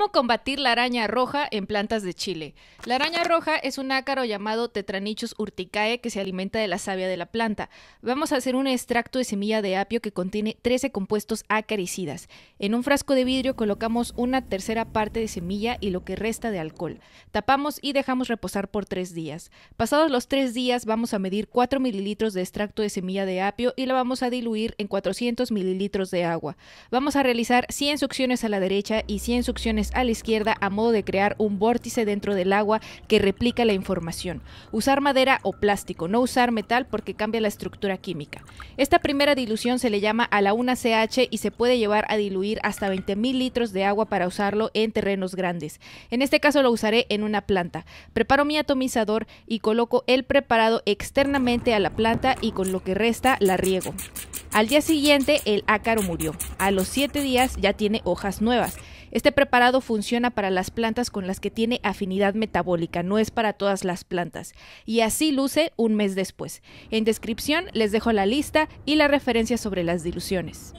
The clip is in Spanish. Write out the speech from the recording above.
¿Cómo combatir la araña roja en plantas de Chile? La araña roja es un ácaro llamado Tetranichus urticae que se alimenta de la savia de la planta. Vamos a hacer un extracto de semilla de apio que contiene 13 compuestos acaricidas. En un frasco de vidrio colocamos una tercera parte de semilla y lo que resta de alcohol. Tapamos y dejamos reposar por 3 días. Pasados los 3 días vamos a medir 4 mililitros de extracto de semilla de apio y la vamos a diluir en 400 mililitros de agua. Vamos a realizar 100 succiones a la derecha y 100 succiones a la izquierda a modo de crear un vórtice dentro del agua que replica la información. Usar madera o plástico, no usar metal porque cambia la estructura química. Esta primera dilución se le llama a la 1CH y se puede llevar a diluir hasta 20.000 litros de agua para usarlo en terrenos grandes. En este caso lo usaré en una planta. Preparo mi atomizador y coloco el preparado externamente a la planta y con lo que resta la riego. Al día siguiente el ácaro murió. A los 7 días ya tiene hojas nuevas. Este preparado funciona para las plantas con las que tiene afinidad metabólica, no es para todas las plantas. Y así luce un mes después. En descripción les dejo la lista y la referencia sobre las diluciones.